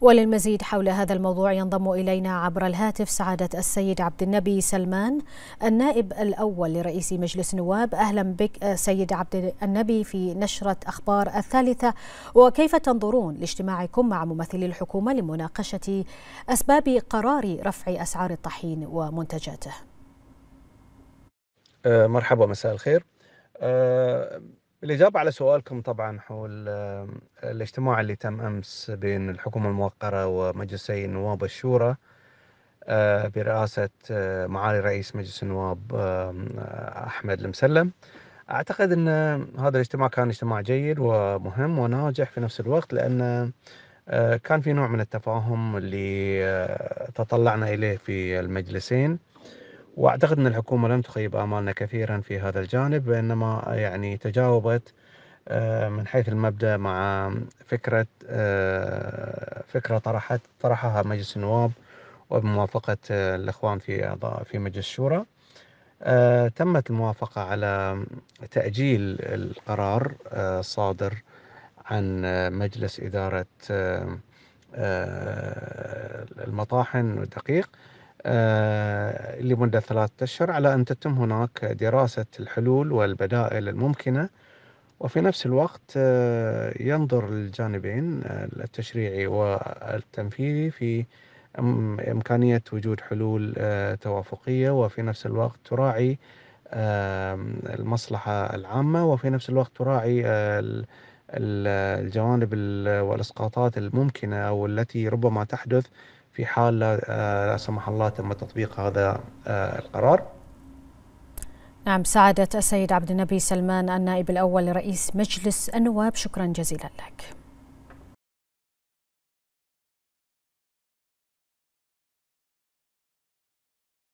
وللمزيد حول هذا الموضوع ينضم إلينا عبر الهاتف سعادة السيد عبد النبي سلمان النائب الأول لرئيس مجلس النواب أهلا بك آه، سيد عبد النبي في نشرة أخبار الثالثة وكيف تنظرون لاجتماعكم مع ممثلي الحكومة لمناقشة أسباب قرار رفع أسعار الطحين ومنتجاته آه، مرحبا مساء الخير آه، الإجابة على سؤالكم طبعا حول الاجتماع اللي تم أمس بين الحكومة الموقرة ومجلسي النواب الشورى آه، برئاسة آه، معالي رئيس مجلس النواب آه، أحمد المسلم أعتقد أن هذا الاجتماع كان اجتماع جيد ومهم وناجح في نفس الوقت لأن كان في نوع من التفاهم اللي تطلعنا إليه في المجلسين وأعتقد أن الحكومة لم تخيب آمالنا كثيرا في هذا الجانب بانما يعني تجاوبت آه، من حيث المبدأ مع فكرة آه، فكرة طرحت طرحها مجلس النواب وبموافقة آه، الإخوان في أعضاء في مجلس الشورى تمت الموافقة على تأجيل القرار الصادر عن مجلس إدارة المطاحن والدقيق آه، لمدة ثلاثة أشهر على أن تتم هناك دراسة الحلول والبدائل الممكنة وفي نفس الوقت آه، ينظر الجانبين آه، التشريعي والتنفيذي في إمكانية وجود حلول توافقية وفي نفس الوقت تراعي المصلحة العامة وفي نفس الوقت تراعي الجوانب والإسقاطات الممكنة أو التي ربما تحدث في حال آه، لا سمح الله تم تطبيق هذا آه، القرار نعم سعادة السيد عبد النبي سلمان النائب الأول لرئيس مجلس النواب شكرا جزيلا لك